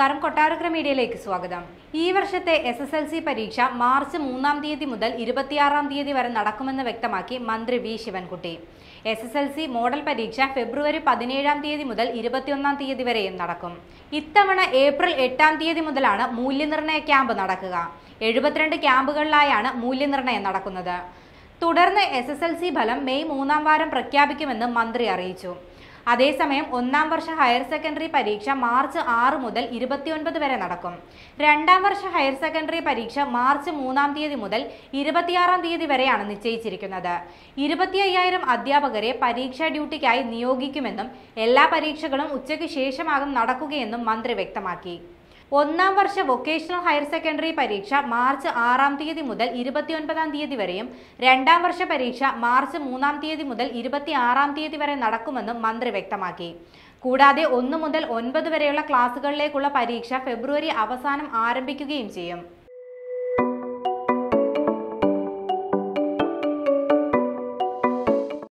നമസ്കാരം കൊട്ടാരക്കര മീഡിയയിലേക്ക് സ്വാഗതം ഈ വർഷത്തെ എസ് എസ് എൽ സി പരീക്ഷ മാർച്ച് മൂന്നാം തീയതി മുതൽ ഇരുപത്തിയാറാം തീയതി വരെ നടക്കുമെന്ന് വ്യക്തമാക്കി മന്ത്രി V Sivankutty S S L C model പരീക്ഷ ഫെബ്രുവരി പതിനേഴാം തീയതി മുതൽ ഇരുപത്തിയൊന്നാം തീയതി വരെയും നടക്കും ഇത്തവണ ഏപ്രിൽ എട്ടാം തീയതി മുതലാണ് മൂല്യനിർണ്ണയ ക്യാമ്പ് നടക്കുക എഴുപത്തിരണ്ട് ക്യാമ്പുകളിലായാണ് മൂല്യനിർണ്ണയം നടക്കുന്നത് തുടർന്ന് എസ് എസ് എൽ സി ഫലം മെയ് മൂന്നാം വാരം പ്രഖ്യാപിക്കുമെന്ന് മന്ത്രി അറിയിച്ചു അതേസമയം ഒന്നാം വർഷ ഹയർ സെക്കൻഡറി പരീക്ഷ മാർച്ച് ആറ് മുതൽ ഇരുപത്തിയൊൻപത് വരെ നടക്കും രണ്ടാം വർഷ ഹയർ സെക്കൻഡറി പരീക്ഷ മാർച്ച് മൂന്നാം തീയതി മുതൽ ഇരുപത്തിയാറാം തീയതി വരെയാണ് നിശ്ചയിച്ചിരിക്കുന്നത് ഇരുപത്തി അയ്യായിരം അധ്യാപകരെ പരീക്ഷാ ഡ്യൂട്ടിക്കായി നിയോഗിക്കുമെന്നും എല്ലാ പരീക്ഷകളും ഉച്ചയ്ക്ക് ശേഷമാകും നടക്കുകയെന്നും മന്ത്രി വ്യക്തമാക്കി ഒന്നാം വർഷ വൊക്കേഷണൽ ഹയർ സെക്കൻഡറി പരീക്ഷ മാർച്ച് ആറാം തീയതി മുതൽ ഇരുപത്തിയൊൻപതാം തീയതി വരെയും രണ്ടാം വർഷ പരീക്ഷ മാർച്ച് മൂന്നാം തീയതി മുതൽ ഇരുപത്തിയാറാം തീയതി വരെ നടക്കുമെന്നും മന്ത്രി വ്യക്തമാക്കി കൂടാതെ ഒന്ന് മുതൽ ഒൻപത് വരെയുള്ള ക്ലാസുകളിലേക്കുള്ള പരീക്ഷ ഫെബ്രുവരി അവസാനം ആരംഭിക്കുകയും ചെയ്യും